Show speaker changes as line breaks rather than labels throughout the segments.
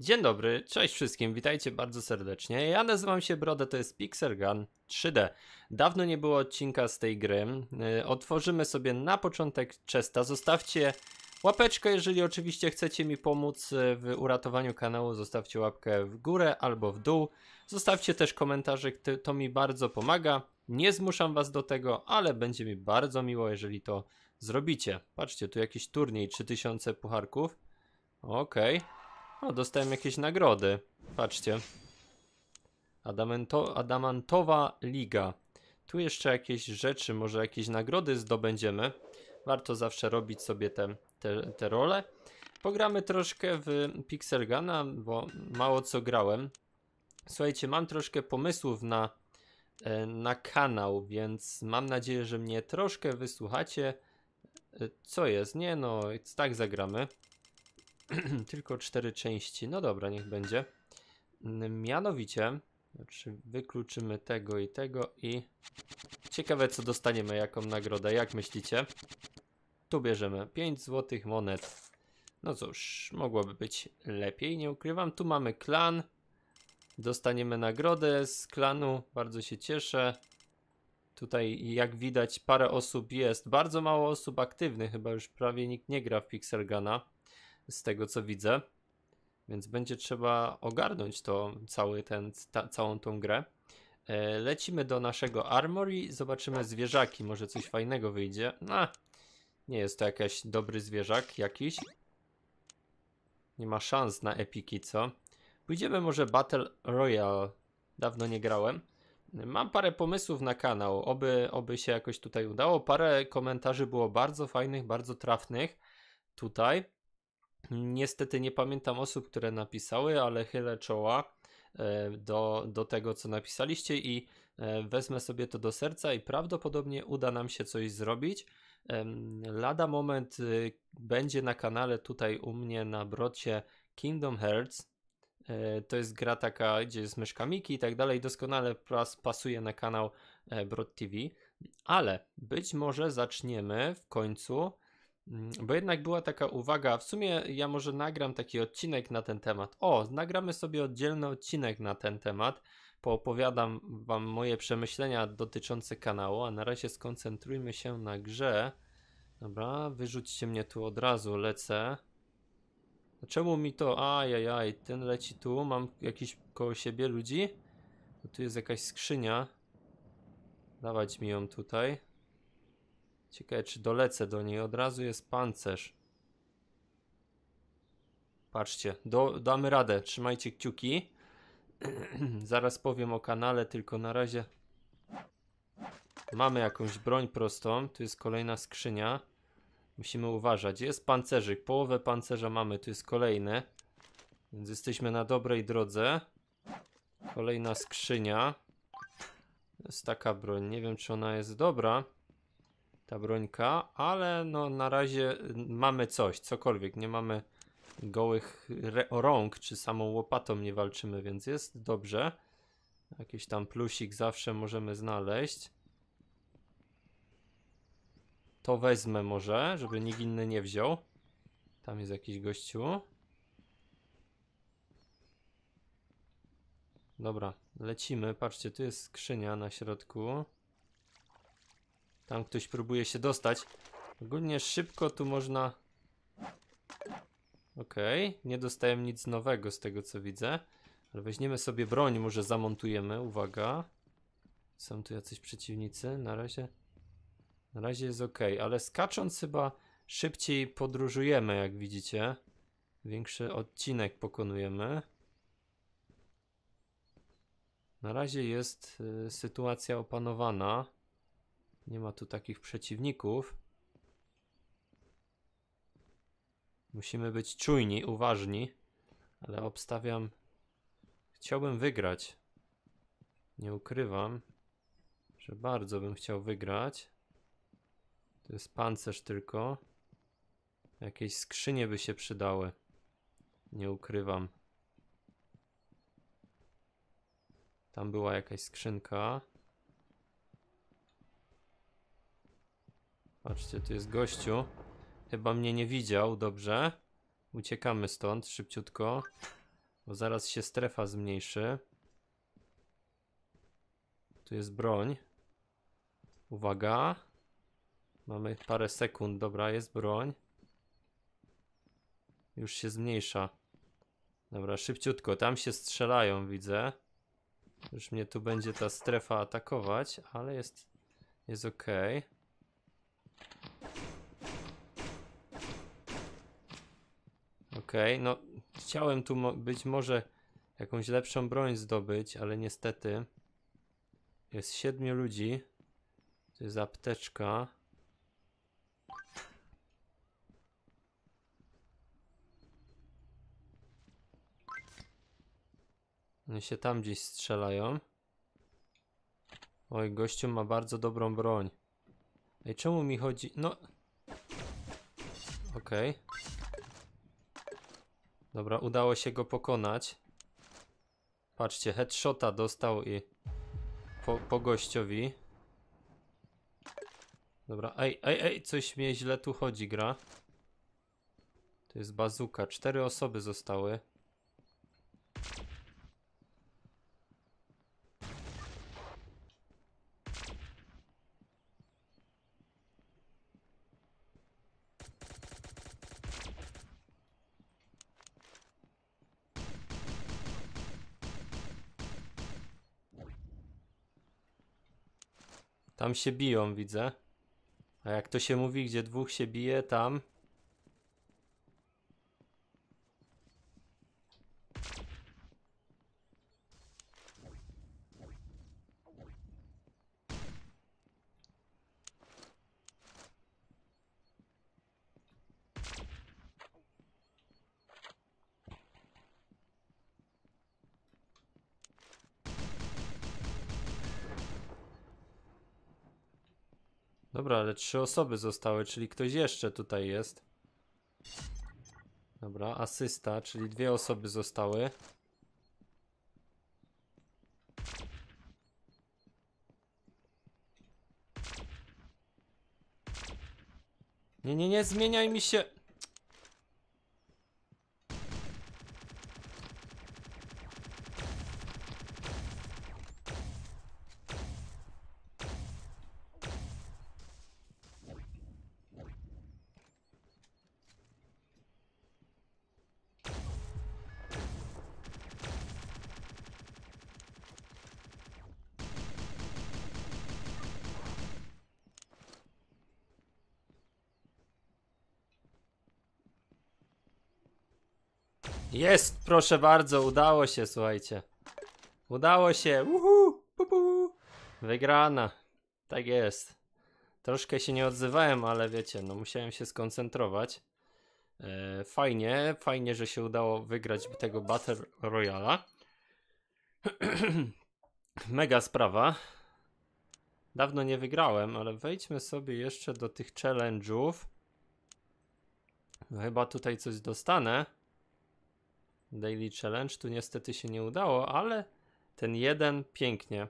Dzień dobry, cześć wszystkim, witajcie bardzo serdecznie. Ja nazywam się Broda, to jest Pixel Gun 3D. Dawno nie było odcinka z tej gry. Y, otworzymy sobie na początek chesta. Zostawcie łapeczkę, jeżeli oczywiście chcecie mi pomóc y, w uratowaniu kanału. Zostawcie łapkę w górę albo w dół. Zostawcie też komentarze, to mi bardzo pomaga. Nie zmuszam was do tego, ale będzie mi bardzo miło, jeżeli to zrobicie. Patrzcie, tu jakiś turniej 3000 pucharków. Okej. Okay. O, dostałem jakieś nagrody. Patrzcie. Adamento, adamantowa liga. Tu jeszcze jakieś rzeczy, może jakieś nagrody zdobędziemy. Warto zawsze robić sobie te, te, te role. Pogramy troszkę w Pixelgana, bo mało co grałem. Słuchajcie, mam troszkę pomysłów na, e, na kanał, więc mam nadzieję, że mnie troszkę wysłuchacie. E, co jest? Nie no, tak zagramy. tylko cztery części. No dobra, niech będzie. Mm, mianowicie, znaczy wykluczymy tego i tego i ciekawe co dostaniemy, jaką nagrodę, jak myślicie? Tu bierzemy 5 złotych monet. No cóż, mogłoby być lepiej, nie ukrywam. Tu mamy klan. Dostaniemy nagrodę z klanu, bardzo się cieszę. Tutaj jak widać parę osób jest, bardzo mało osób aktywnych, chyba już prawie nikt nie gra w Pixelgana z tego co widzę. Więc będzie trzeba ogarnąć to, cały ten, ta, całą tą grę. E, lecimy do naszego armory, zobaczymy zwierzaki, może coś fajnego wyjdzie. No, nie jest to jakiś dobry zwierzak jakiś. Nie ma szans na epiki, co? Pójdziemy może Battle Royale. Dawno nie grałem. Mam parę pomysłów na kanał, oby, oby się jakoś tutaj udało. Parę komentarzy było bardzo fajnych, bardzo trafnych tutaj. Niestety nie pamiętam osób, które napisały, ale chylę czoła e, do, do tego, co napisaliście i e, wezmę sobie to do serca i prawdopodobnie uda nam się coś zrobić. Lada moment y, będzie na kanale tutaj u mnie na brocie Kingdom Hearts. E, to jest gra taka, gdzie jest myszka Miki i tak dalej, doskonale pas, pasuje na kanał Brod TV, ale być może zaczniemy w końcu Mm, bo jednak była taka uwaga, w sumie ja może nagram taki odcinek na ten temat. O, nagramy sobie oddzielny odcinek na ten temat. Poopowiadam Wam moje przemyślenia dotyczące kanału, a na razie skoncentrujmy się na grze. Dobra, wyrzućcie mnie tu od razu, lecę. Czemu mi to. Ajajaj, ten leci tu, mam jakiś koło siebie ludzi. Tu jest jakaś skrzynia. Dawać mi ją tutaj. Ciekawe, czy dolecę do niej. Od razu jest pancerz. Patrzcie, do, damy radę. Trzymajcie kciuki. Zaraz powiem o kanale, tylko na razie mamy jakąś broń prostą. Tu jest kolejna skrzynia. Musimy uważać. Jest pancerzyk. Połowę pancerza mamy. Tu jest kolejny. Więc jesteśmy na dobrej drodze. Kolejna skrzynia. To jest taka broń. Nie wiem, czy ona jest dobra ta brońka, ale no na razie y, mamy coś, cokolwiek, nie mamy gołych rąk, czy samą łopatą nie walczymy, więc jest dobrze. Jakiś tam plusik zawsze możemy znaleźć. To wezmę może, żeby nikt inny nie wziął. Tam jest jakiś gościu. Dobra, lecimy. Patrzcie, tu jest skrzynia na środku. Tam ktoś próbuje się dostać. Ogólnie szybko tu można... Okej, okay. nie dostałem nic nowego z tego co widzę. Ale weźmiemy sobie broń, może zamontujemy, uwaga. Są tu jacyś przeciwnicy, na razie... Na razie jest ok, ale skacząc chyba szybciej podróżujemy, jak widzicie. Większy odcinek pokonujemy. Na razie jest y, sytuacja opanowana. Nie ma tu takich przeciwników. Musimy być czujni, uważni, ale obstawiam. Chciałbym wygrać. Nie ukrywam, że bardzo bym chciał wygrać. To jest pancerz tylko. Jakieś skrzynie by się przydały. Nie ukrywam. Tam była jakaś skrzynka. Patrzcie, tu jest gościu. Chyba mnie nie widział, dobrze. Uciekamy stąd szybciutko, bo zaraz się strefa zmniejszy. Tu jest broń. Uwaga. Mamy parę sekund, dobra, jest broń. Już się zmniejsza. Dobra, szybciutko, tam się strzelają, widzę. Już mnie tu będzie ta strefa atakować, ale jest, jest okej. Okay. Okej, okay, no chciałem tu być może jakąś lepszą broń zdobyć, ale niestety jest siedmiu ludzi. To jest apteczka. Oni się tam gdzieś strzelają. Oj, gościu ma bardzo dobrą broń. Ej, czemu mi chodzi? No... Okej. Okay. Dobra, udało się go pokonać. Patrzcie, headshota dostał i... Po, po gościowi. Dobra, ej, ej, ej, coś mnie źle tu chodzi, gra. To jest bazuka. Cztery osoby zostały. Tam się biją, widzę. A jak to się mówi, gdzie dwóch się bije, tam Dobra, ale trzy osoby zostały, czyli ktoś jeszcze tutaj jest. Dobra, asysta, czyli dwie osoby zostały. Nie, nie, nie, zmieniaj mi się. Jest, proszę bardzo, udało się, słuchajcie. Udało się, uhu, bubu. Wygrana. Tak jest. Troszkę się nie odzywałem, ale wiecie, no musiałem się skoncentrować. E, fajnie, fajnie, że się udało wygrać tego Battle Royala. Mega sprawa. Dawno nie wygrałem, ale wejdźmy sobie jeszcze do tych challenge'ów. No chyba tutaj coś dostanę. Daily Challenge. Tu niestety się nie udało, ale ten jeden pięknie.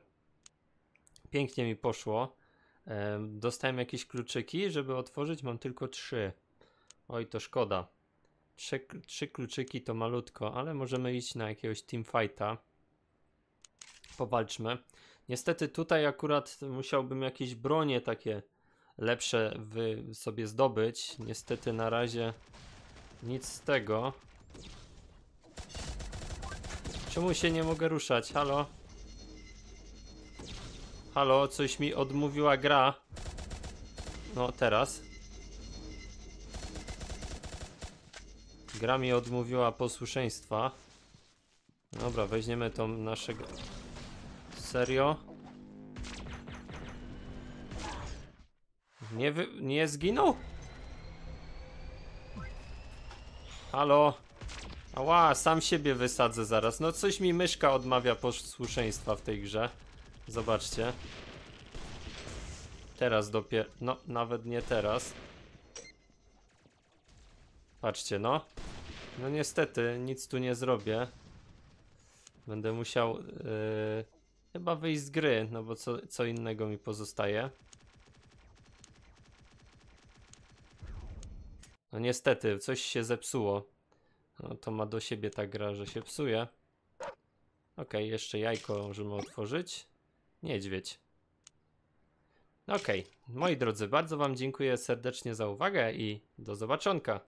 Pięknie mi poszło. E, dostałem jakieś kluczyki, żeby otworzyć. Mam tylko trzy. Oj, to szkoda. Trzy, trzy kluczyki to malutko, ale możemy iść na jakiegoś teamfighta. Powalczmy. Niestety tutaj akurat musiałbym jakieś bronie takie lepsze sobie zdobyć. Niestety na razie nic z tego. Czemu się nie mogę ruszać? Halo? Halo, coś mi odmówiła gra. No, teraz. Gra mi odmówiła posłuszeństwa. Dobra, weźmiemy tą naszego... Serio? Nie wy... nie zginął? Halo? Ała, sam siebie wysadzę zaraz. No coś mi myszka odmawia posłuszeństwa w tej grze. Zobaczcie. Teraz dopiero... No, nawet nie teraz. Patrzcie, no. No niestety, nic tu nie zrobię. Będę musiał... Yy, chyba wyjść z gry, no bo co, co innego mi pozostaje. No niestety, coś się zepsuło. No, to ma do siebie ta gra, że się psuje. Ok, jeszcze jajko możemy otworzyć. Niedźwiedź. Ok, moi drodzy, bardzo Wam dziękuję serdecznie za uwagę i do zobaczonka.